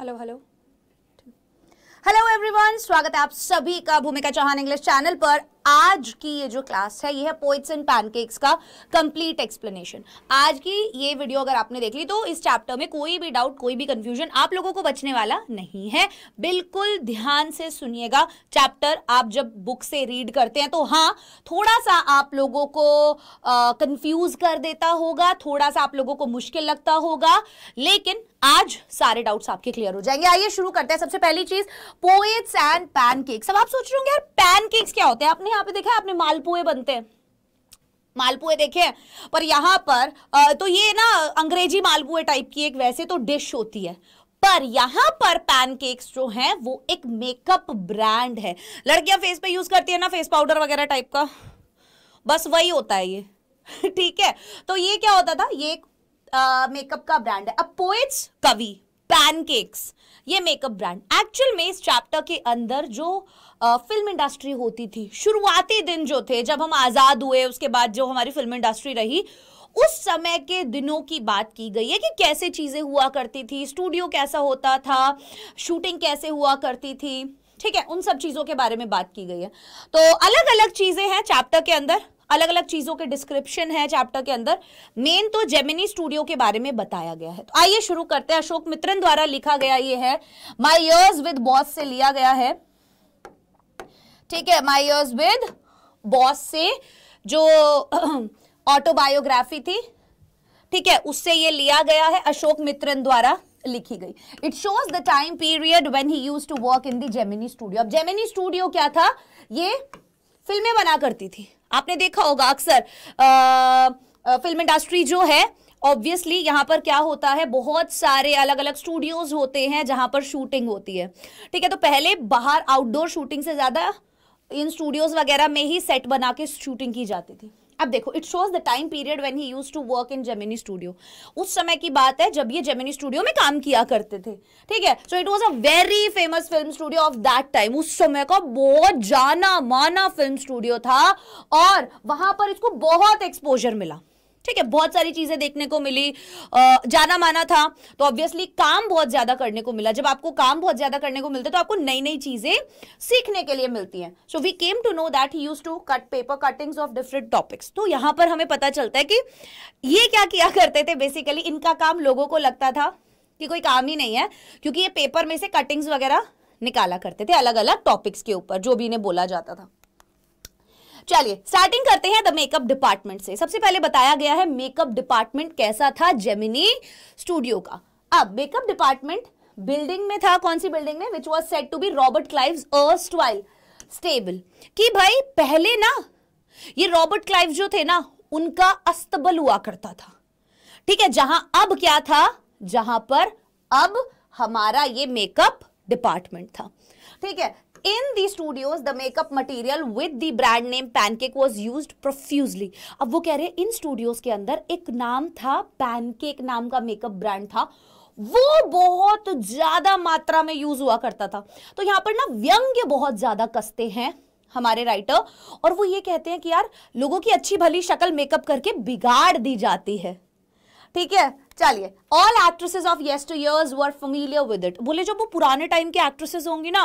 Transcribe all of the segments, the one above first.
Hello hello hello everyone स्वागत है आप सभी का भूमिका चौहान इंग्लिश चैनल पर आज की ये जो क्लास है ये है पोइट्स एंड पैनकेक्स का कंप्लीट एक्सप्लेनेशन आज की ये वीडियो अगर आपने देख ली तो इस चैप्टर में कोई भी डाउट कोई भी कंफ्यूजन आप लोगों को बचने वाला नहीं है बिल्कुल ध्यान से सुनिएगा चैप्टर आप जब बुक से रीड करते हैं तो हाँ थोड़ा सा आप लोगों को कंफ्यूज कर देता होगा थोड़ा सा आप लोगों को मुश्किल लगता होगा लेकिन आज सारे डाउट्स आपके क्लियर हो जाएंगे आइए शुरू करते हैं सबसे पहली चीज पोएट्स एंड पैनकेक्स अब आप सोच रहे होंगे यार पैनकेक्स क्या होते हैं आपने यहाँ पे देखा आपने मालपुए बनते हैं मालपुए देखे पर यहाँ पर तो ये ना अंग्रेजी मालपुए टाइप की एक वैसे तो डिश होती है पर यहां पर पैनकेक्स जो हैं वो एक मेकअप ब्रांड है लड़कियां फेस पे यूज करती है ना फेस पाउडर वगैरह टाइप का बस वही होता है ये ठीक है तो ये क्या होता था ये एक मेकअप का ब्रांड है अब पोएट्स कवि पैनकेक्स ये मेकअप ब्रांड एक्चुअल में इस चैप्टर के अंदर जो आ, फिल्म इंडस्ट्री होती थी शुरुआती दिन जो थे जब हम आज़ाद हुए उसके बाद जो हमारी फिल्म इंडस्ट्री रही उस समय के दिनों की बात की गई है कि कैसे चीज़ें हुआ करती थी स्टूडियो कैसा होता था शूटिंग कैसे हुआ करती थी ठीक है उन सब चीज़ों के बारे में बात की गई है तो अलग अलग चीज़ें हैं चैप्टर के अंदर अलग अलग चीज़ों के डिस्क्रिप्शन है चैप्टर के अंदर मेन तो जेमिनी स्टूडियो के बारे में बताया गया है तो आइए शुरू करते हैं अशोक मित्रन द्वारा लिखा गया ये है माई ईयर्स विद बॉस से लिया गया है ठीक है माई ईयर्स विद बॉस से जो ऑटोबायोग्राफी थी ठीक है उससे ये लिया गया है अशोक मित्रन द्वारा लिखी गई it shows the time period when he use to work in the Gemini Studios अब जेमिनी स्टूडियो क्या था ये फिल्में बना करती थी आपने देखा होगा अक्सर फिल्म इंडस्ट्री जो है ऑब्वियसली यहाँ पर क्या होता है बहुत सारे अलग अलग स्टूडियोज होते हैं जहाँ पर शूटिंग होती है ठीक है तो पहले बाहर आउटडोर शूटिंग से ज़्यादा इन स्टूडियोज वगैरह में ही सेट बना के शूटिंग की जाती थी अब देखो it shows the time period when he use to work in Gemini Studios उस समय की बात है जब ये जेमिनी स्टूडियो में काम किया करते थे ठीक है so it was a very famous film studio of that time उस समय का बहुत जाना माना फिल्म स्टूडियो था और वहां पर इसको बहुत एक्सपोजर मिला ठीक है बहुत सारी चीजें देखने को मिली जाना माना था तो ऑब्वियसली काम बहुत ज्यादा करने को मिला जब आपको काम बहुत ज्यादा करने को मिलता है तो आपको नई नई चीजें सीखने के लिए मिलती हैं so we came to know that he use to cut paper cuttings of different topics तो यहां पर हमें पता चलता है कि ये क्या किया करते थे बेसिकली इनका काम लोगों को लगता था कि कोई काम ही नहीं है क्योंकि ये पेपर में से कटिंग्स वगैरह निकाला करते थे अलग अलग टॉपिक्स के ऊपर जो भी इन्हें बोला जाता था चलिए स्टार्टिंग करते हैं द मेकअप डिपार्टमेंट से सबसे पहले बताया गया है मेकअप डिपार्टमेंट कैसा था जेमिनी स्टूडियो का अब मेकअप डिपार्टमेंट बिल्डिंग में था कौन सी बिल्डिंग में which was set to be Robert Clive अर्स्ट स्टेबल कि भाई पहले ना ये रॉबर्ट क्लाइव जो थे ना उनका अस्तबल हुआ करता था ठीक है जहां अब क्या था जहां पर अब हमारा ये मेकअप डिपार्टमेंट था ठीक है in the studios the makeup material with the brand name pancake was use profusely अब वो कह रहे हैं इन स्टूडियोज के अंदर एक नाम था पैनकेक नाम का मेकअप ब्रांड था वो बहुत ज्यादा मात्रा में यूज हुआ करता था तो यहां पर ना व्यंग्य बहुत ज्यादा कसते हैं हमारे राइटर और वो ये कहते हैं कि यार लोगों की अच्छी भली शक्ल मेकअप करके बिगाड़ दी जाती है ठीक है चलिए all actresses of yesteryears were familiar with it बोले जब वो पुराने टाइम के एक्ट्रेसेस होंगी ना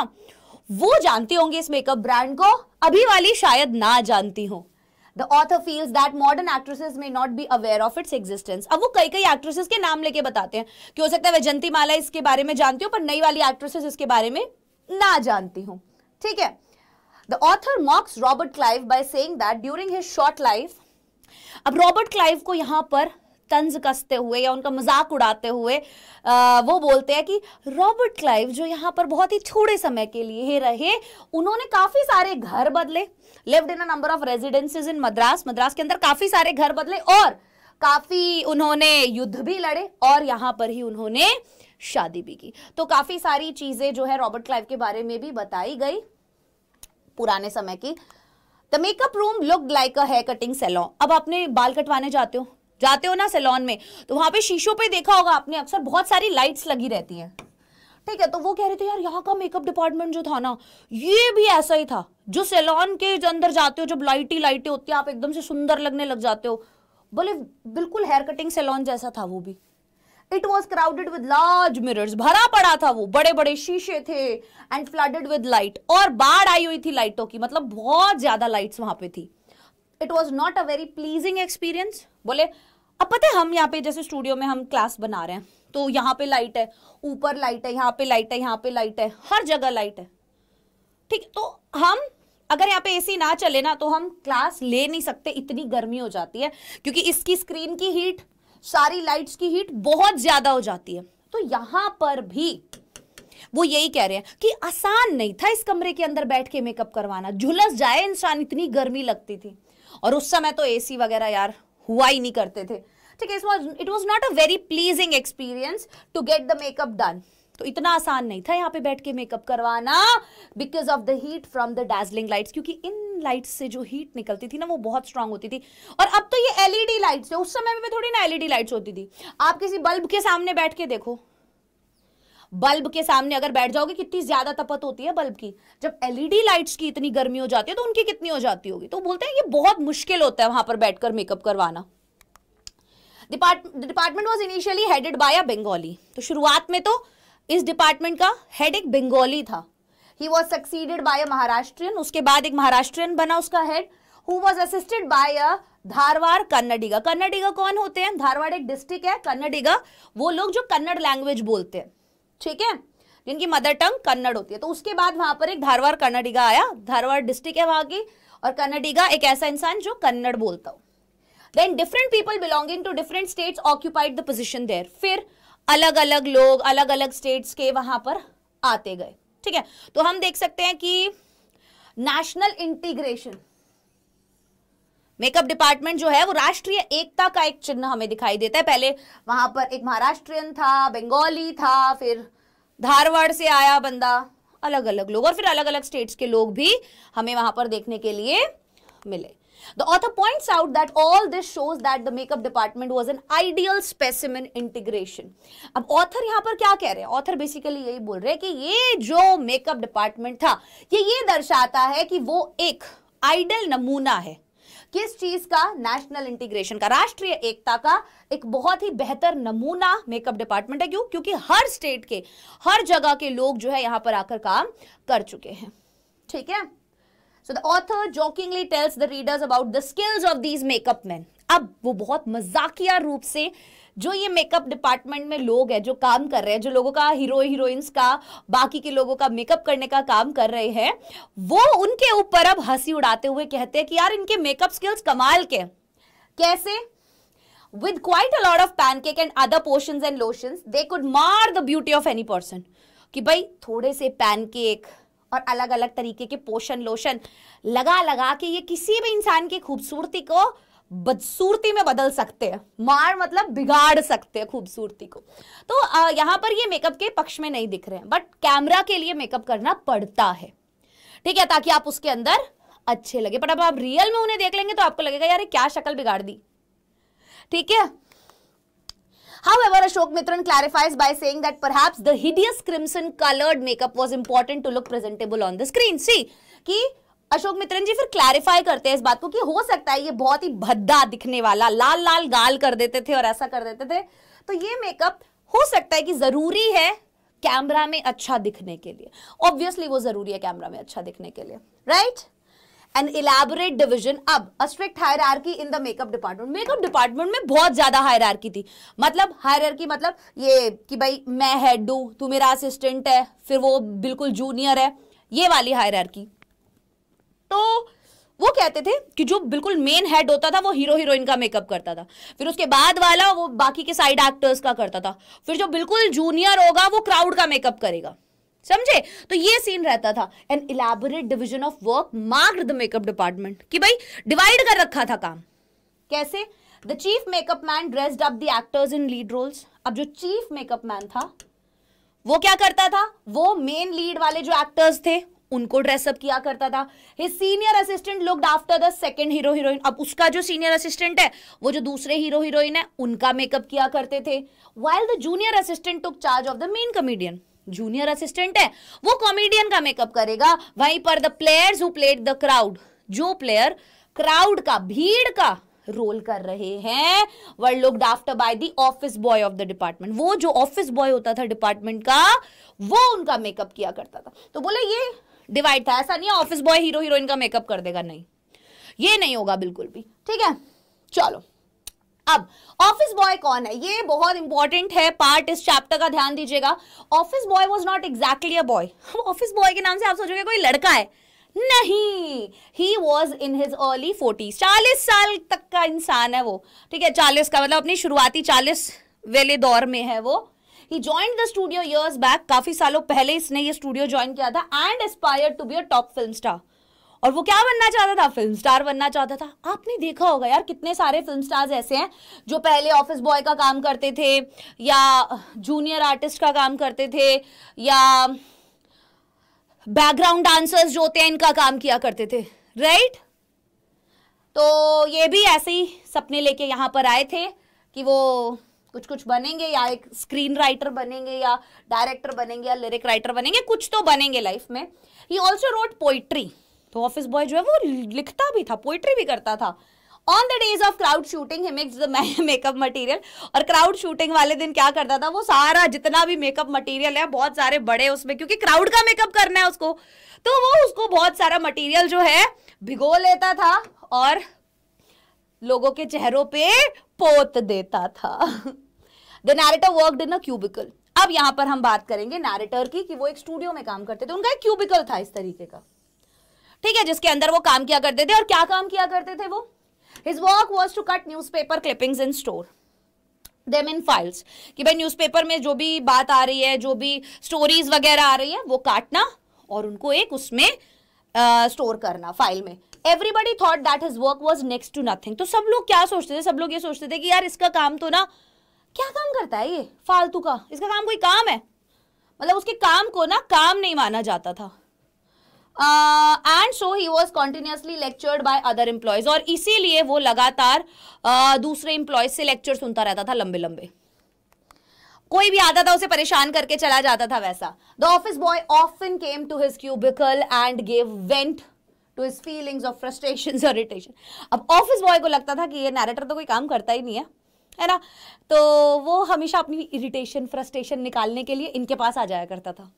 वो जानती होंगी इस मेकअप ब्रांड को अभी वाली शायद ना जानती हो the author feels that modern actresses may not be aware of its existence अब वो कई कई एक्ट्रेसेस के नाम लेके बताते हैं कि हो सकता है वैजंती माला इसके बारे में जानती हो पर नई वाली एक्ट्रेसेस इसके बारे में ना जानती हूँ ठीक है the author mocks Robert Clive by saying that during his short life अब रॉबर्ट क्लाइव को यहाँ पर तंज कसते हुए या उनका मजाक उड़ाते हुए आ, वो बोलते हैं कि रॉबर्ट क्लाइव जो यहाँ पर बहुत ही थोड़े समय के लिए रहे उन्होंने काफ़ी सारे घर बदले lived in a number of residences in Madras Madras के अंदर काफ़ी सारे घर बदले और काफ़ी उन्होंने युद्ध भी लड़े और यहाँ पर ही उन्होंने शादी भी की तो काफ़ी सारी चीज़ें जो है रॉबर्ट क्लाइव के बारे में भी बताई गई पुराने समय की the makeup room look like a hair cutting salon अब आपने बाल कटवाने जाते हो जाते हो ना सैलॉन में तो वहां पे शीशों पे देखा होगा आपने अक्सर बहुत सारी लाइट्स लगी रहती हैं ठीक है तो वो कह रहे थे यार यहाँ का मेकअप डिपार्टमेंट जो था ना ये भी ऐसा ही था जो सैलॉन के अंदर जाते हो जब लाइटी लाइटें होती है आप एकदम से सुंदर लगने लग जाते हो बोले बिल्कुल हेयर कटिंग सैलॉन जैसा था वो भी it was crowded with large mirrors भरा पड़ा था वो बड़े बड़े शीशे थे एंड फ्लडेड विद लाइट और बाढ़ आई हुई थी लाइटों की मतलब बहुत ज्यादा लाइट्स वहां पे थी it was not a very pleasing experience बोले अब पता है हम यहाँ पे जैसे स्टूडियो में हम क्लास बना रहे हैं तो यहाँ पे लाइट है ऊपर लाइट है यहाँ पे लाइट है यहाँ पे लाइट है हर जगह लाइट है ठीक तो हम अगर यहाँ पे एसी ना चले ना तो हम क्लास ले नहीं सकते इतनी गर्मी हो जाती है क्योंकि इसकी स्क्रीन की हीट सारी लाइट्स की हीट बहुत ज्यादा हो जाती है तो यहां पर भी वो यही कह रहे हैं कि आसान नहीं था इस कमरे के अंदर बैठ के मेकअप करवाना झुलस जाए इंसान इतनी गर्मी लगती थी और उस समय तो एसी वगैरह यार हुआ ही नहीं करते थे ठीक है it was not a very pleasing experience to get the makeup done तो इतना आसान नहीं था यहाँ पे बैठ के मेकअप करवाना because of the heat from the Darjeeling lights क्योंकि इन लाइट्स से जो हीट निकलती थी ना वो बहुत स्ट्रांग होती थी और अब तो ये एलईडी लाइट्स है उस समय में थोड़ी ना एलईडी लाइट्स होती थी आप किसी बल्ब के सामने बैठ के देखो बल्ब के सामने अगर बैठ जाओगे कितनी ज्यादा तपत होती है बल्ब की जब एलईडी लाइट्स e की इतनी गर्मी हो जाती है तो उनकी कितनी हो जाती होगी तो बोलते हैं ये बहुत मुश्किल होता है वहां पर बैठकर मेकअप करवाना department was initially headed by a Bengali तो शुरुआत में तो इस डिपार्टमेंट का हेड एक बेंगोली था he was succeeded by a Maharashtrian उसके बाद एक महाराष्ट्रियन बना उसका head who was assisted by a Dharwad Kannadiga Kannadiga कौन होते हैं धारवाड़ एक डिस्ट्रिक्ट है कन्नडिगा वो लोग जो कन्नड़ लैंग्वेज बोलते हैं ठीक है जिनकी मदर टंग कन्नड़ होती है तो उसके बाद वहां पर एक धारवाड़ कन्नडिगा आया धारवाड़ डिस्ट्रिक्ट है वहां की और कन्नडिगा एक ऐसा इंसान जो कन्नड़ बोलता हो then different people belonging to different states occupied the position there फिर अलग अलग लोग अलग अलग स्टेट्स के वहां पर आते गए ठीक है तो हम देख सकते हैं कि नेशनल इंटीग्रेशन मेकअप डिपार्टमेंट जो है वो राष्ट्रीय एकता का एक चिन्ह हमें दिखाई देता है पहले वहां पर एक महाराष्ट्रियन था बंगाली था फिर धारवाड़ से आया बंदा अलग अलग लोग और फिर अलग अलग स्टेट्स के लोग भी हमें वहां पर देखने के लिए मिले the author point out that all this shows that the makeup department was an ideal specimen integration अब ऑथर यहाँ पर क्या कह रहे हैं ऑथर बेसिकली यही बोल रहे हैं कि ये जो मेकअप डिपार्टमेंट था ये ये दर्शाता है कि वो एक आइडल नमूना है किस चीज का नेशनल इंटीग्रेशन का राष्ट्रीय एकता का एक बहुत ही बेहतर नमूना मेकअप डिपार्टमेंट है क्यों क्योंकि हर स्टेट के हर जगह के लोग जो है यहां पर आकर काम कर चुके हैं ठीक है so the author jokingly tells the readers about the skills of these makeup man अब वो बहुत मजाकिया रूप से जो ये मेकअप डिपार्टमेंट में लोग हैं जो काम कर रहे हैं जो लोगों का हीरो हीरोइंस का बाकी के लोगों का मेकअप करने का काम कर रहे हैं वो उनके ऊपर अब हंसी उड़ाते हुए कहते हैं कि यार इनके मेकअप स्किल्स कमाल के कैसे with quite a lot of pancake and other potions and lotion they could mar the beauty of any person कि भाई थोड़े से पैनकेक और अलग अलग तरीके के पोशन लोशन लगा लगा के ये किसी भी इंसान की खूबसूरती को बदसूरती में बदल सकते हैं मार मतलब बिगाड़ सकते हैं खूबसूरती को तो आ, यहां पर ये मेकअप के पक्ष में नहीं दिख रहे हैं बट कैमरा के लिए मेकअप करना पड़ता है ठीक है ताकि आप उसके अंदर अच्छे लगे बट अब आप रियल में उन्हें देख लेंगे तो आपको लगेगा यार क्या शक्ल बिगाड़ दी ठीक है However, Ashok Mitran clarifies by saying that perhaps the hideous crimson colored makeup was important to look presentable on the screen. See, that Ashok Mitran जी फिर क्लैरिफाई करते हैं इस बात को कि हो सकता है ये बहुत ही भद्दा दिखने वाला लाल लाल गाल कर देते थे और ऐसा कर देते थे तो ये मेकअप हो सकता है कि जरूरी है कैमरा में अच्छा दिखने के लिए ऑब्वियसली वो जरूरी है कैमरा में अच्छा दिखने के लिए राइट एन इलेबोरेट डिविजन अब a strict hierarchy in the makeup department makeup department में बहुत ज्यादा हायर आर्की थी मतलब हायर आर्की मतलब ये कि भाई मैं हेड डू तू मेरा असिस्टेंट है फिर वो बिल्कुल जूनियर है ये वाली हायर आर्की तो वो कहते थे कि जो बिल्कुल मेन हेड होता था वो हीरो हीरोइन का मेकअप करता था फिर उसके बाद वाला वो बाकी के साइड एक्टर्स का करता था फिर जो बिल्कुल जूनियर होगा वो क्राउड का मेकअप करेगा समझे तो ये सीन रहता था an elaborate division of work marked the makeup department कि भाई डिवाइड कर रखा था काम कैसे the chief makeup man dressed up the actors in lead roles अब जो चीफ मेकअप मैन था वो क्या करता था वो मेन लीड वाले जो एक्टर्स थे उनको ड्रेसअप किया करता था his senior assistant looked after the second hero heroine अब उसका जो सीनियर असिस्टेंट है वो जो दूसरे हीरो हीरोइन है उनका मेकअप किया करते थे while the junior assistant took charge of the main comedian junior assistant है वो कॉमेडियन का मेकअप करेगा वहीं पर the players who played the crowd जो प्लेयर क्राउड का भीड़ का रोल कर रहे हैं were looked after by the office boy of the department वो जो ऑफिस बॉय होता था डिपार्टमेंट का वो उनका मेकअप किया करता था तो बोले ये डिवाइड था ऐसा नहीं है ऑफिस बॉय हीरो हीरोइन का मेकअप कर देगा नहीं ये नहीं होगा बिल्कुल भी ठीक है चलो अब ऑफिस बॉय कौन है ये बहुत इंपॉर्टेंट है पार्ट इस चैप्टर का ध्यान दीजिएगा office boy was not exactly a boy office boy के नाम से आप सोचोगे कोई लड़का है नहीं he was in his early forties चालीस साल तक का इंसान है वो ठीक है चालीस का मतलब अपनी शुरुआती चालीस वेले दौर में है वो he join the studio years back काफी सालों पहले इसने ये स्टूडियो ज्वाइन किया था and aspire to be a top film star और वो क्या बनना चाहता था फिल्म स्टार बनना चाहता था आपने देखा होगा यार कितने सारे फिल्म स्टार्स ऐसे हैं जो पहले ऑफिस बॉय का काम करते थे या जूनियर आर्टिस्ट का काम करते थे या बैकग्राउंड डांसर्स जो होते हैं इनका काम किया करते थे राइट तो ये भी ऐसे ही सपने लेके यहां पर आए थे कि वो कुछ कुछ बनेंगे या एक स्क्रीन राइटर बनेंगे या डायरेक्टर बनेंगे या लिरिक राइटर बनेंगे कुछ तो बनेंगे लाइफ में ही ऑल्सो रोट पोइट्री तो ऑफिस बॉय जो है वो लिखता भी था पोइट्री भी करता था on the days of crowd shooting makeup material और क्राउड शूटिंग वाले दिन क्या करता था वो सारा जितना भी मेकअप मटीरियल है बहुत सारे बड़े उसमें क्योंकि क्राउड का मेकअप करना है उसको तो वो उसको बहुत सारा मटीरियल जो है भिगो लेता था और लोगों के चेहरों पे पोत देता था the narrator worked in a cubicle अब यहां पर हम बात करेंगे नैरेटर की कि वो एक स्टूडियो में काम करते थे उनका एक क्यूबिकल था इस तरीके का ठीक है जिसके अंदर वो काम किया करते थे और क्या काम किया करते थे वो his work was to cut newspaper clipping in store them in files कि भाई न्यूज़पेपर में जो भी बात आ रही है जो भी स्टोरीज वगैरह आ रही है वो काटना और उनको एक उसमें स्टोर uh, करना फाइल में everybody thought that his work was next to nothing तो सब लोग क्या सोचते थे सब लोग ये सोचते थे कि यार इसका काम तो ना क्या काम करता है ये फालतू का इसका काम कोई काम है मतलब उसके काम को ना काम नहीं माना जाता था and so he was continuously lectured by other employees और इसीलिए वो लगातार uh, दूसरे एम्प्लॉयज से लेक्चर सुनता रहता था लंबे लंबे कोई भी आता था उसे परेशान करके चला जाता था वैसा the office boy often came to his cubicle and gave vent to his feelings of frustration और इरिटेशन अब ऑफिस बॉय को लगता था कि ये नैरेटर तो कोई काम करता ही नहीं है है ना तो वो हमेशा अपनी इरिटेशन फ्रस्ट्रेशन निकालने के लिए इनके पास आ जाया करता था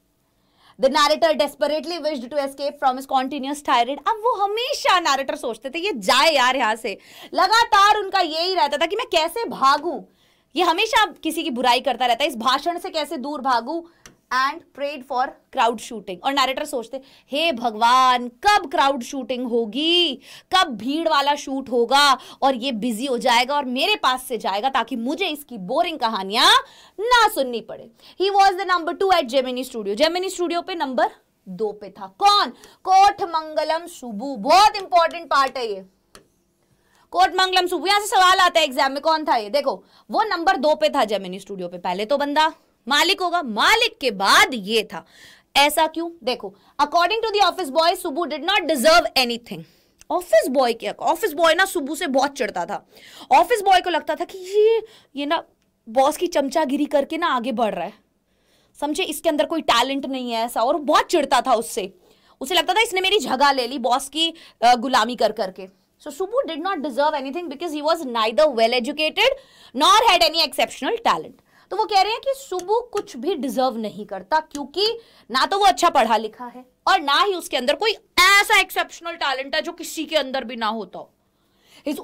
the narrator desperately wished to escape from his continuous tirade अब वो हमेशा नारेटर सोचते थे ये जाए यार यहाँ से लगातार उनका यही रहता था कि मैं कैसे भागू ये हमेशा किसी की बुराई करता रहता है इस भाषण से कैसे दूर भागू and prayed for crowd shooting और नरेटर सोचते हे भगवान कब क्राउड शूटिंग होगी कब भीड़ वाला शूट होगा और ये बिजी हो जाएगा और मेरे पास से जाएगा ताकि मुझे इसकी बोरिंग कहानियां ना सुननी पड़े he was the number two at Gemini Studio Gemini studio पे नंबर दो पे था कौन कोठ मंगलम सुबु बहुत इंपॉर्टेंट पार्ट है ये कोट मंगलम सुबु यहां से सवाल आता है एग्जाम में कौन था ये देखो वो नंबर दो पे था जेमिनी स्टूडियो पे पहले तो बंदा मालिक होगा मालिक के बाद ये था ऐसा क्यों देखो according to the office boy Subbu did not deserve thing office boy के ऑफिस बॉय ना सुबू से बहुत चिड़ता था ऑफिस बॉय को लगता था कि ये ये ना बॉस की चमचागिरी करके ना आगे बढ़ रहा है समझे इसके अंदर कोई टैलेंट नहीं है ऐसा और बहुत चिड़ता था उससे उसे लगता था इसने मेरी जगह ले ली बॉस की गुलामी कर करके so Subbu did not deserve anything because he was neither well educated nor had any exceptional talent तो वो कह रहे हैं कि सुबु कुछ भी डिजर्व नहीं करता क्योंकि ना तो वो अच्छा पढ़ा लिखा है और ना ही उसके अंदर कोई ऐसा एक्सेप्शनल टैलेंट है जो किसी के अंदर भी ना होता हो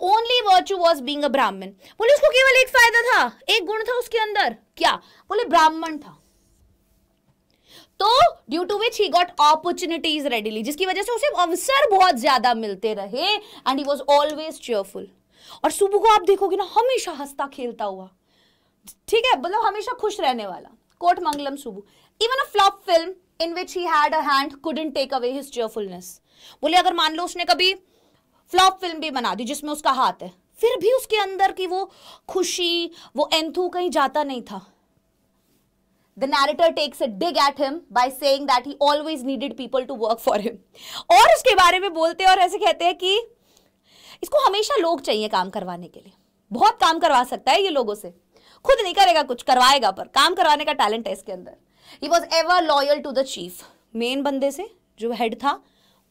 only virtue was being a Brahmin. बोले उसको केवल एक फायदा था एक गुण था उसके अंदर क्या बोले ब्राह्मण था तो due to which he got opportunities readily जिसकी वजह से उसे अवसर बहुत ज्यादा मिलते रहे and he was always cheerful और सुबह को आप देखोगे ना हमेशा हंसता खेलता हुआ ठीक है मतलब हमेशा खुश रहने वाला कोट मंगलम Subbu even a flop film in which he had a hand couldn't take away his cheerfulness बोले अगर मान लो उसने कभी फ्लॉप फिल्म भी बना दी जिसमें उसका हाथ है फिर भी उसके अंदर की वो खुशी वो एंथू कहीं जाता नहीं था the narrator takes a dig at him by saying that he always needed people to work for him और उसके बारे में बोलते और ऐसे कहते हैं कि इसको हमेशा लोग चाहिए काम करवाने के लिए बहुत काम करवा सकता है ये लोगों से खुद नहीं करेगा कुछ करवाएगा पर काम करवाने का टैलेंट है इसके अंदर he was ever loyal to the chief main बंदे से जो हेड था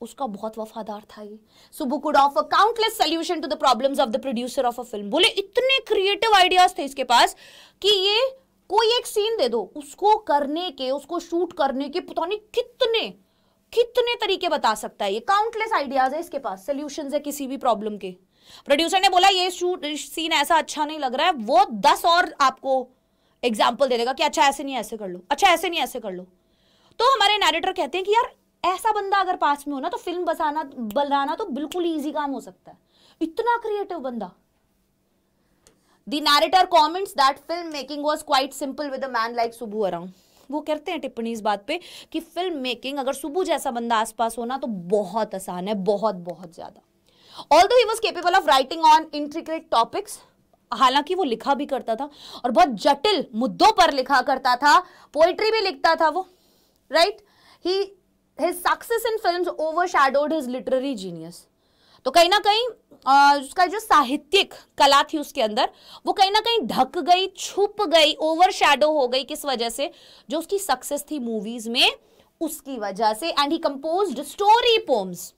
उसका बहुत वफादार था ये Subbu could of countless solution to the problem of the producer of a film बोले इतने क्रिएटिव आइडियाज थे इसके पास कि ये कोई एक सीन दे दो उसको करने के उसको शूट करने के पता नहीं कितने कितने तरीके बता सकता है ये काउंटलेस आइडियाज है इसके पास सोल्यूशन है किसी भी प्रॉब्लम के प्रोड्यूसर ने बोला ये शूट सीन ऐसा अच्छा नहीं लग रहा है वो दस और आपको एग्जाम्पल दे देगा कि अच्छा ऐसे नहीं ऐसे कर लो अच्छा ऐसे नहीं ऐसे कर लो तो हमारे नैरेटर कहते हैं कि यार ऐसा बंदा अगर पास में हो ना तो फिल्म बसाना बनाना तो बिल्कुल ईजी काम हो सकता है इतना क्रिएटिव बंदा the narrator comments that film making was quite simple with a man like Subbu around वो करते हैं टिप्पणी इस बात पे कि फिल्म मेकिंग अगर सुबू जैसा बंदा आसपास होना तो बहुत आसान है बहुत बहुत ज़्यादा although he was capable of writing on intricate topics हालांकि वो लिखा भी करता था और बहुत जटिल मुद्दों पर लिखा करता था पोइट्री भी लिखता था वो right he his success in film overshadowed his literary genius तो कहीं ना कहीं उसका जो साहित्यिक कला थी उसके अंदर वो कहीं ना कहीं ढक गई छुप गई ओवर शेडो हो गई किस वजह से जो उसकी सक्सेस थी मूवीज में उसकी वजह से and he compose story poems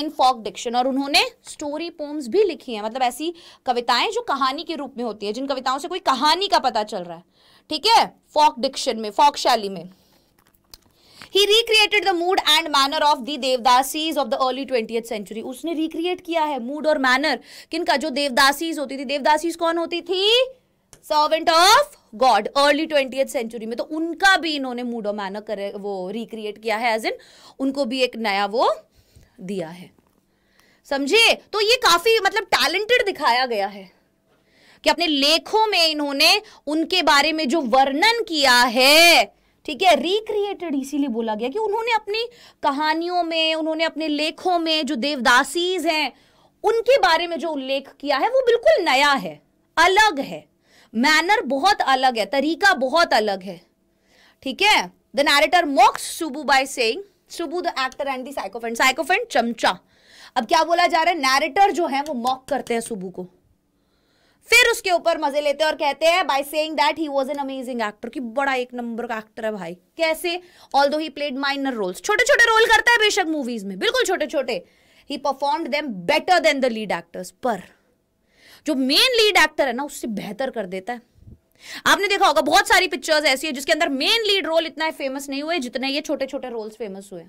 in folk diction और उन्होंने स्टोरी पोम्स भी लिखी हैं मतलब ऐसी कविताएं जो कहानी के रूप में होती है जिन कविताओं से कोई कहानी का पता चल रहा है ठीक है फॉक डिक्शन में फॉक शैली में he recreated the mood and manner of the devadasis of the early twenty century उसने रिक्रिएट किया है मूड और मैनर किनका जो देवदासीज होती थी देवदासीज कौन होती थी servant of God early twenty century में तो उनका भी इन्होंने मूड और मैनर करे वो रिक्रिएट किया है एज इन उनको भी एक नया वो दिया है समझे तो ये काफी मतलब टैलेंटेड दिखाया गया है कि अपने लेखों में इन्होंने उनके बारे में जो वर्णन किया है ठीक है रिक्रिएटेड इसीलिए बोला गया कि उन्होंने अपनी कहानियों में उन्होंने अपने लेखों में जो देवदासीज हैं उनके बारे में जो उल्लेख किया है वो बिल्कुल नया है अलग है मैनर बहुत अलग है तरीका बहुत अलग है ठीक है the narrator mocks Subbu by saying Subbu the actor and the sycophant sycophant चमचा अब क्या बोला जा रहा है नैरेटर जो है वो मॉक करते हैं शुभु को फिर उसके ऊपर मजे लेते हैं और कहते हैं by saying that he was an amazing actor कि बड़ा एक नंबर का एक्टर है भाई कैसे all although he played minor roles छोटे छोटे रोल करता है बेशक मूवीज में बिल्कुल छोटे छोटे ही perform them better than the lead actors पर जो मेन लीड एक्टर है ना उससे बेहतर कर देता है आपने देखा होगा बहुत सारी पिक्चर्स ऐसी है जिसके अंदर मेन लीड रोल इतना फेमस नहीं हुए जितने ये छोटे छोटे रोल्स फेमस हुए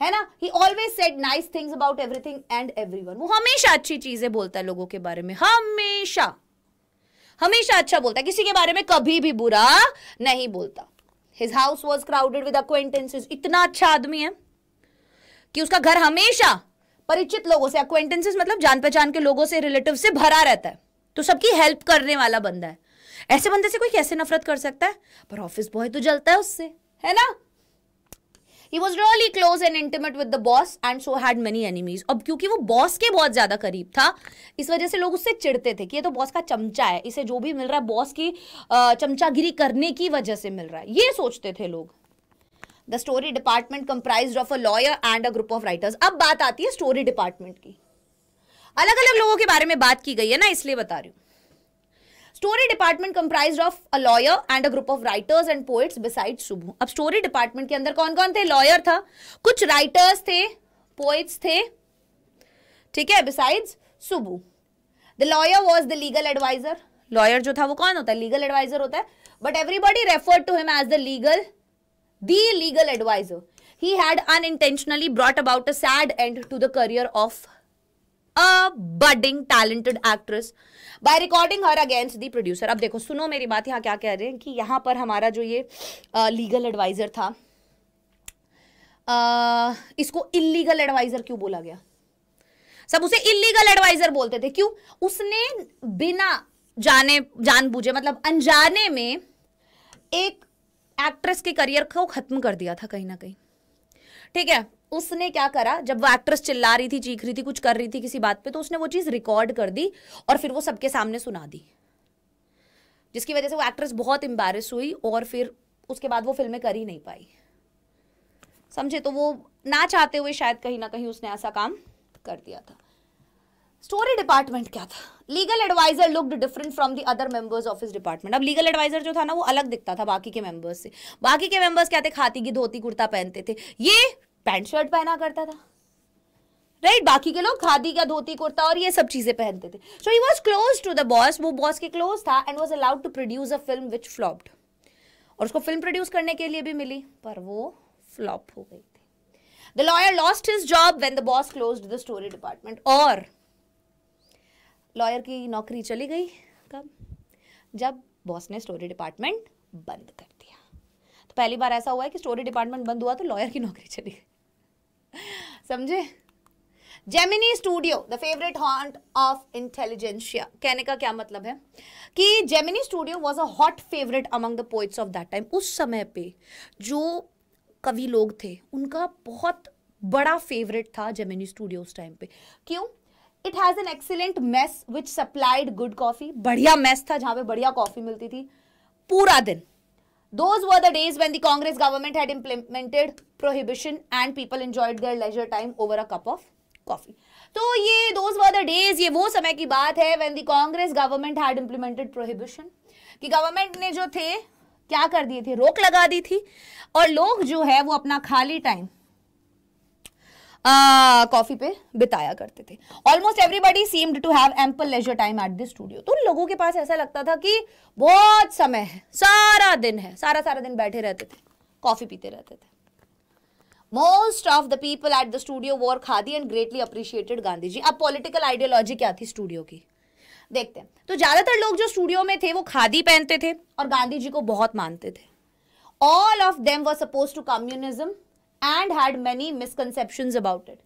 है ना he always said nice things about everything and everyone वो हमेशा अच्छी चीजें बोलता है लोगों के बारे में हमेशा हमेशा अच्छा बोलता है किसी के बारे में कभी भी बुरा नहीं बोलता his house was crowded with acquaintances इतना अच्छा आदमी है कि उसका घर हमेशा परिचित लोगों से अक्वेंटेंसेज मतलब जान पहचान के लोगों से रिलेटिव से भरा रहता है तो सबकी हेल्प करने वाला बंदा है ऐसे बंदे से कोई कैसे नफरत कर सकता है पर ऑफिस बॉय तो जलता है उससे है ना he was really close and intimate with the boss and so had many enemies अब क्योंकि वो बॉस के बहुत ज़्यादा करीब था इस वजह से लोग उससे चिड़ते थे कि ये तो बॉस का चमचा है इसे जो भी मिल रहा है बॉस की चमचागिरी करने की वजह से मिल रहा है ये सोचते थे लोग the story department comprise of a lawyer and a group of writers अब बात आती है स्टोरी डिपार्टमेंट की अलग अलग लोगों के बारे में बात की गई है ना इसलिए बता रही हूँ story department comprise of a lawyer and a group of writers and poets beside Subbu अब स्टोरी डिपार्टमेंट के अंदर कौन कौन थे लॉयर था कुछ राइटर्स थे पोइट्स थे ठीक है besides Subbu the lawyer was the legal advisor lawyer जो था वो कौन होता है लीगल एडवाइजर होता है but everybody refer to him as the legal the legal advisor he had unintentionally brought about a sad end to the career of a budding talented actress by recording her against the producer अब देखो सुनो मेरी बात यहाँ क्या कह रहे हैं कि यहां पर हमारा जो ये लीगल uh, एडवाइज़र था uh, इसको इलीगल एडवाइज़र क्यों बोला गया सब उसे इलीगल एडवाइज़र बोलते थे क्यों उसने बिना जाने जानबूझे मतलब अनजाने में एक एक्ट्रेस के करियर को खत्म कर दिया था कहीं ना कहीं ठीक है उसने क्या करा जब वो एक्ट्रेस चिल्ला रही थी चीख रही थी कुछ कर रही थी किसी बात पे तो उसने वो चीज़ रिकॉर्ड कर दी और फिर वो सबके सामने सुना दी जिसकी वजह से वो एक्ट्रेस बहुत एम्बेरस हुई और फिर उसके बाद वो फिल्में कर ही नहीं पाई समझे तो वो ना चाहते हुए शायद कहीं ना कहीं उसने ऐसा काम कर दिया था स्टोरी डिपार्टमेंट क्या था legal advisor looked different from the other members of his department अब लीगल एडवाइजर जो था ना वो अलग दिखता था बाकी के मेंबर्स से बाकी के मेंबर्स क्या थे खाती की धोती कुर्ता पहनते थे ये पैंट शर्ट पहना करता था राइट right? बाकी के लोग खादी का धोती कुर्ता और ये सब चीजें पहनते थे so he was close to the boss वो बॉस के क्लोज था and was allowed to produce a film which flopped और उसको फिल्म प्रोड्यूस करने के लिए भी मिली पर वो फ्लॉप हो गई थी the lawyer lost his job when the boss close the story department और लॉयर की नौकरी चली गई कब जब बॉस ने स्टोरी डिपार्टमेंट बंद कर दिया तो पहली बार ऐसा हुआ है कि स्टोरी डिपार्टमेंट बंद हुआ तो लॉयर की नौकरी चली गई समझे Gemini studio the favourite haunt of intelligentsia कहने का क्या मतलब है कि Gemini studio was a hot favourite among the poets of that time उस समय पे जो कवि लोग थे उनका बहुत बड़ा फेवरेट था जेमिनी स्टूडियो उस टाइम पे क्यों it has an excellent mess which supplied good coffee बढ़िया मेस था जहाँ पे बढ़िया कॉफ़ी मिलती थी पूरा दिन those were the days when the congress government had implemented prohibition and people enjoyed their leisure time over a cup of coffee तो ये those were the days ये वो समय की बात है when the congress government had implemented prohibition कि government ने जो थे क्या कर दिए थे रोक लगा दी थी और लोग जो है वो अपना खाली टाइम कॉफी पे बिताया करते थे almost everybody seemed to have ample leisure time at this studio तो लोगों के पास ऐसा लगता था कि बहुत समय है सारा दिन है सारा सारा दिन बैठे रहते थे कॉफी पीते रहते थे most of the people at the studio wore khadi and greatly appreciated Gandhi ji अब पॉलिटिकल आइडियोलॉजी क्या थी स्टूडियो की देखते हैं तो ज्यादातर लोग जो स्टूडियो में थे वो खादी पहनते थे और गांधी जी को बहुत मानते थे ऑल ऑफ देम वर सपोज to communism and had many misconception about it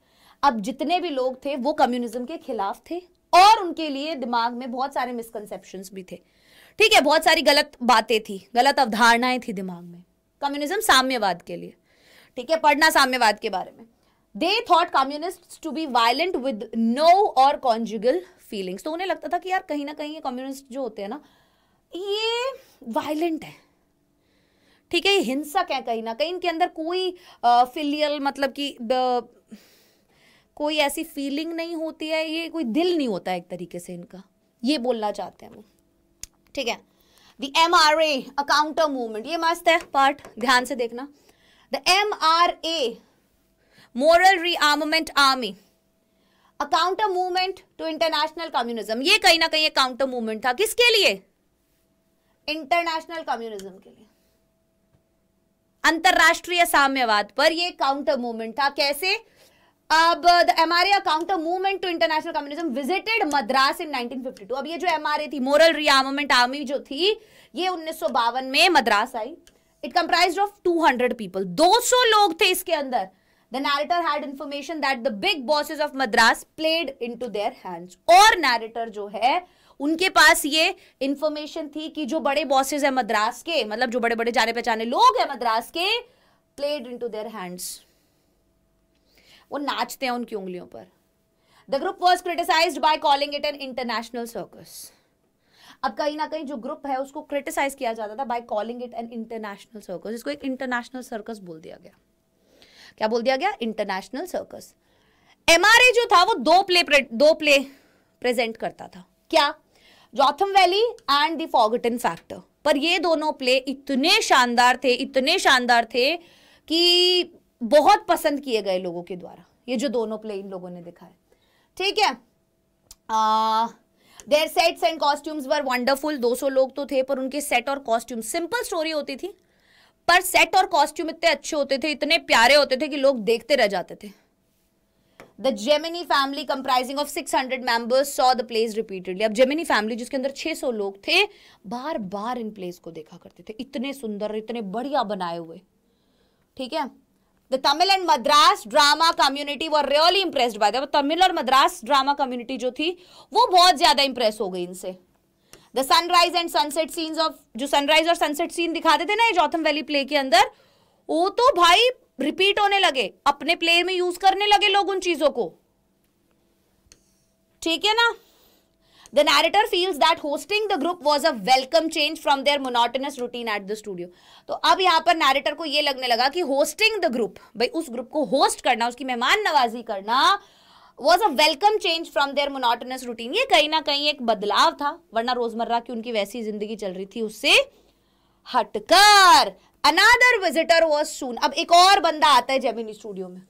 अब जितने भी लोग थे वो कम्युनिज्म के खिलाफ थे और उनके लिए दिमाग में बहुत सारे मिसकनसेप्शन भी थे ठीक है बहुत सारी गलत बातें थी गलत अवधारणाएं थी दिमाग में कम्युनिज्म साम्यवाद के लिए ठीक है पढ़ना साम्यवाद के बारे में they thought communist to be violent with no or conjugal feelings तो उन्हें लगता था कि यार कहीं ना कहीं ये कम्युनिस्ट जो होते हैं ना ये वायलेंट है ठीक है ये हिंसक है कहीं ना कहीं इनके अंदर कोई फिलियल मतलब कि कोई ऐसी फीलिंग नहीं होती है ये कोई दिल नहीं होता एक तरीके से इनका ये बोलना चाहते हैं वो ठीक है the M R A a counter movement ये मस्त है पार्ट ध्यान से देखना the M R A moral rearmament army a counter movement to international communism ये कहीं ना कहीं एक काउंटर मूवमेंट था किसके लिए इंटरनेशनल कम्युनिज्म के लिए अंतरराष्ट्रीय साम्यवाद पर ये काउंटर मूवमेंट था कैसे अब the MRA counter movement to international communism visited Madras in 1952 अब ये जो एमआरए थी मोरल रियामेंट आर्मी जो थी ये उन्नीस में मद्रास आई इट कंप्राइज ऑफ 200 पीपल 200 लोग थे इसके अंदर the narrator had information that the big bosses of Madras played into their hands और नैरेटर जो है उनके पास ये इंफॉर्मेशन थी कि जो बड़े बॉसेज है मद्रास के मतलब जो बड़े बड़े जाने पहचाने लोग हैं मद्रास के played into their hands वो नाचते हैं उनकी उंगलियों पर the group was criticise by calling it an international circus अब कहीं ना कहीं जो ग्रुप है उसको क्रिटिसाइज किया जाता था by calling it an international circus इसको एक इंटरनेशनल सर्कस बोल दिया गया क्या बोल दिया गया इंटरनेशनल सर्कस एमआरए जो था वो दो प्ले दो प्ले प्रेजेंट करता था क्या Jotham Valley and the forgotten factor पर ये दोनों प्ले इतने शानदार थे इतने शानदार थे कि बहुत पसंद किए गए लोगों के द्वारा ये जो दोनों प्ले इन लोगों ने दिखाए ठीक है their sets and costumes were wonderful 200 लोग तो थे पर उनके सेट और कॉस्ट्यूम सिंपल स्टोरी होती थी पर सेट और कॉस्ट्यूम इतने अच्छे होते थे इतने प्यारे होते थे कि लोग देखते रह जाते थे the Gemini family comprising of six hundred members saw the plays repeatedly अब जेमिनी फैमिली जिसके अंदर छह सौ लोग थे बार बार इन प्लेस को देखा करते थे इतने सुंदर इतने बढ़िया बनाए हुए ठीक है the Tamil and Madras drama community were really impressed by the Tamil और मद्रास ड्रामा कम्युनिटी जो थी वो बहुत ज्यादा इंप्रेस हो गई इनसे the sunrise and sunset scenes of जो सनराइज और सनसेट सीन दिखाते थे ना ये जौथम वैली प्ले के अंदर वो तो भाई रिपीट होने लगे अपने प्लेयर में यूज करने लगे लोग उन चीजों को ठीक है ना the narrator feels that hosting the group was a welcome change from their monotonous routine at the studio तो अब यहां पर narrator को यह लगने लगा कि होस्टिंग द ग्रुप भाई उस ग्रुप को होस्ट करना उसकी मेहमान नवाजी करना was a welcome change from their monotonous routine ये कहीं ना कहीं एक बदलाव था वरना रोजमर्रा की उनकी वैसी जिंदगी चल रही थी उससे हटकर अनादर विजिटर वॉज सून अब एक और बंदा आता है जेमिनी स्टूडियो में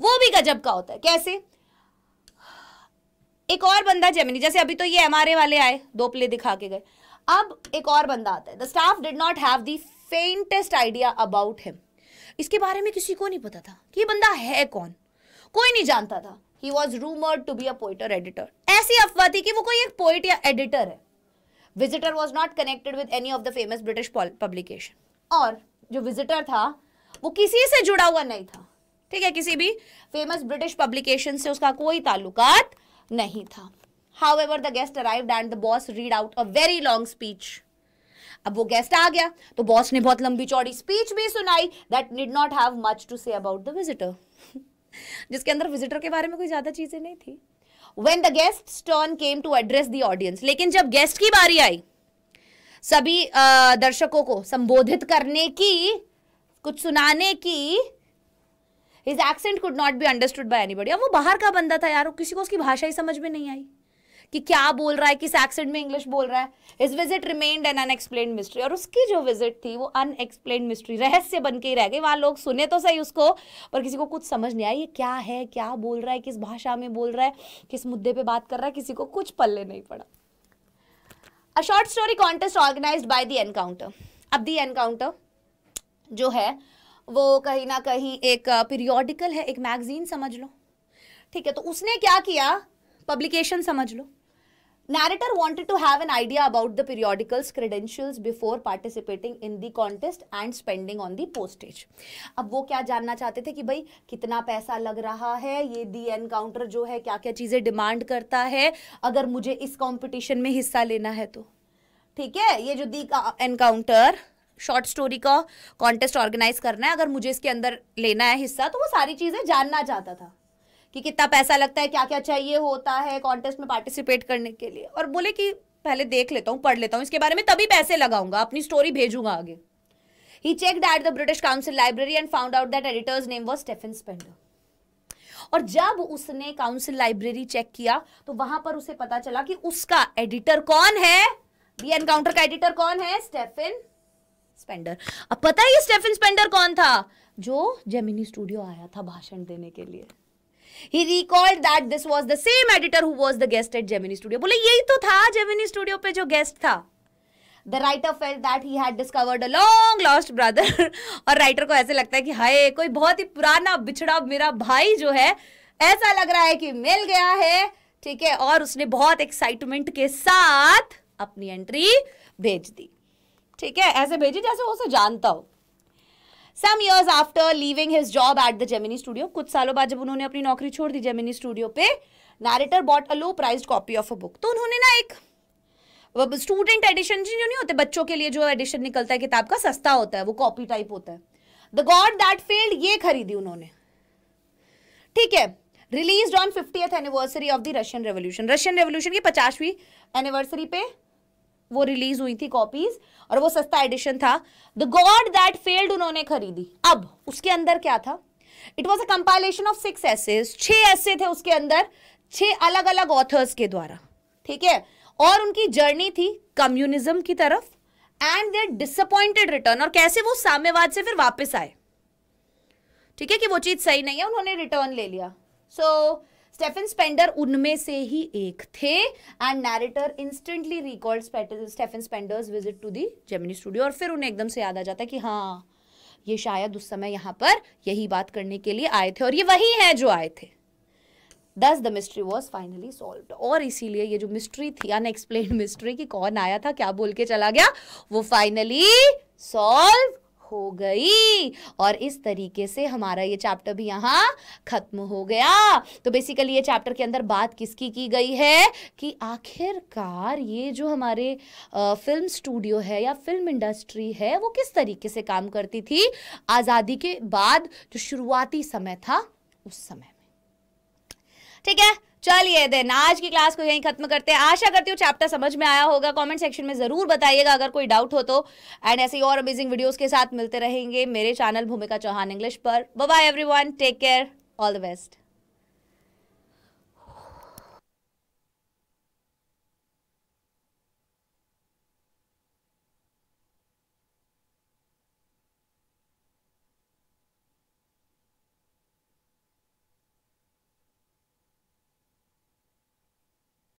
वो भी गजब का होता है कैसे एक और बंदा जेमिनी जैसे अभी तो ये एमआरए वाले आए दो प्ले दिखा के गए अब एक और बंदा आता है the staff did not have the faintest idea about him इसके बारे में किसी को नहीं पता था कि ये बंदा है कौन कोई नहीं जानता था he was rumoured to be a poet or editor ऐसी अफवाह थी कि वो कोई एक पोइट या एडिटर है visitor was not connected with any of the famous British publication और जो विजिटर था वो किसी से जुड़ा हुआ नहीं था ठीक है किसी भी फेमस ब्रिटिश पब्लिकेशन से उसका कोई ताल्लुकात नहीं था however the guest arrive and the boss read out a very long speech अब वो गेस्ट आ गया तो बॉस ने बहुत लंबी चौड़ी स्पीच भी सुनाई that did not have much to say about the visitor जिसके अंदर विजिटर के बारे में कोई ज्यादा चीजें नहीं थी when the guest turn came to address the audience लेकिन जब गेस्ट की बारी आई सभी दर्शकों को संबोधित करने की कुछ सुनाने की his accent could not be understood by anybody अब वो बाहर का बंदा था यार किसी को उसकी भाषा ही समझ में नहीं आई कि क्या बोल रहा है किस एक्सेंट में इंग्लिश बोल रहा है his visit remained an unexplained mystery और उसकी जो विजिट थी वो अनएक्सप्लेन मिस्ट्री रहस्य बन के ही रह गई वहाँ लोग सुने तो सही उसको पर किसी को कुछ समझ नहीं आई ये क्या है क्या बोल रहा है किस भाषा में बोल रहा है किस मुद्दे पर बात कर रहा है किसी को कुछ पल्ले नहीं पड़ा a short story contest organise by the encounter अब दी एनकाउंटर जो है वो कहीं ना कहीं एक पीरियोडिकल है एक मैगजीन समझ लो ठीक है तो उसने क्या किया पब्लिकेशन समझ लो Narrator wanted to have an idea about the periodical's credentials before participating in the contest and spending on the postage. ab wo kya janna chahte the ki bhai kitna paisa lag raha hai ye the encounter jo hai kya kya cheeze demand karta hai agar mujhe is competition mein hissa lena hai to theek hai ye jo the encounter short story का contest organise करना है अगर मुझे इसके अंदर लेना है हिस्सा तो वो सारी चीज़ें जानना चाहता था कि कितना पैसा लगता है क्या क्या चाहिए होता है कॉन्टेस्ट में पार्टिसिपेट करने के लिए और बोले कि पहले देख लेता हूँ पढ़ लेता हूँ इसके बारे में तभी पैसे लगाऊंगा अपनी स्टोरी भेजूंगा आगे he check that the British Council library and found out that editor's name was Stephen Spender और जब उसने काउंसिल लाइब्रेरी चेक किया तो वहां पर उसे पता चला कि उसका एडिटर कौन है दी एनकाउंटर का एडिटर कौन है स्टेफिन स्पेंडर अब पता है ये स्टेफिन स्पेंडर कौन था जो जेमिनी स्टूडियो आया था भाषण देने के लिए He recalled that this was the same editor who was the guest at Gemini Studio. बोले यही तो था Gemini Studio पे जो guest था The writer felt that he had discovered a long lost brother. और writer को ऐसे लगता है कि हाय कोई बहुत ही पुराना बिछड़ा मेरा भाई जो है ऐसा लग रहा है कि मिल गया है ठीक है और उसने बहुत एक्साइटमेंट के साथ अपनी एंट्री भेज दी ठीक है ऐसे भेजी जैसे वो उसे जानता हो some years after leaving his job at the Gemini studio कुछ सालों बाद जब उन्होंने अपनी नौकरी छोड़ दी जेमिनी स्टूडियो पे narrator bought a low price copy of a book तो उन्होंने ना एक स्टूडेंट एडिशन जो नहीं होते बच्चों के लिए जो एडिशन निकलता है किताब का सस्ता होता है वो कॉपी टाइप होता है द गॉड दैट फेल्ड ये खरीदी उन्होंने ठीक है release on fifty anniversary of the Russian revolution Russian revolution की पचासवीं एनिवर्सरी पे वो रिलीज हुई थी कॉपीज और वो सस्ता एडिशन था द गॉड दैट फेल्ड उन्होंने खरीदी अब उसके अंदर क्या था it was a compilation of six essays छह ऐसे थे उसके अंदर छह अलग अलग ऑथर्स के द्वारा ठीक है और उनकी जर्नी थी कम्युनिज्म की तरफ एंड देर डिसअपॉइंटेड रिटर्न और कैसे वो साम्यवाद से फिर वापस आए ठीक है कि वो चीज सही नहीं है उन्होंने रिटर्न ले लिया सो so, स्टेफन स्पेंडर उनमें से ही एक थे and narrator instantly recalled Stephen Spender's visit to the Gemini studio और फिर उन्हें एकदम से याद आ जाता है कि हाँ ये शायद उस समय यहाँ पर यही बात करने के लिए आए थे और ये वही है जो आए थे दस the mystery was finally solve और इसीलिए ये जो मिस्ट्री थी अनएक्सप्लेन मिस्ट्री कि कौन आया था क्या बोल के चला गया वो फाइनली सॉल्व हो गई और इस तरीके से हमारा ये चैप्टर भी यहाँ खत्म हो गया तो बेसिकली ये चैप्टर के अंदर बात किसकी की गई है कि आखिरकार ये जो हमारे फिल्म स्टूडियो है या फिल्म इंडस्ट्री है वो किस तरीके से काम करती थी आज़ादी के बाद जो शुरुआती समय था उस समय में ठीक है चलिए देन आज की क्लास को यहीं खत्म करते हैं आशा करती हूँ चैप्टर समझ में आया होगा कमेंट सेक्शन में जरूर बताइएगा अगर कोई डाउट हो तो एंड ऐसे और अमेजिंग वीडियोस के साथ मिलते रहेंगे मेरे चैनल भूमिका चौहान इंग्लिश पर bye everyone take care all the best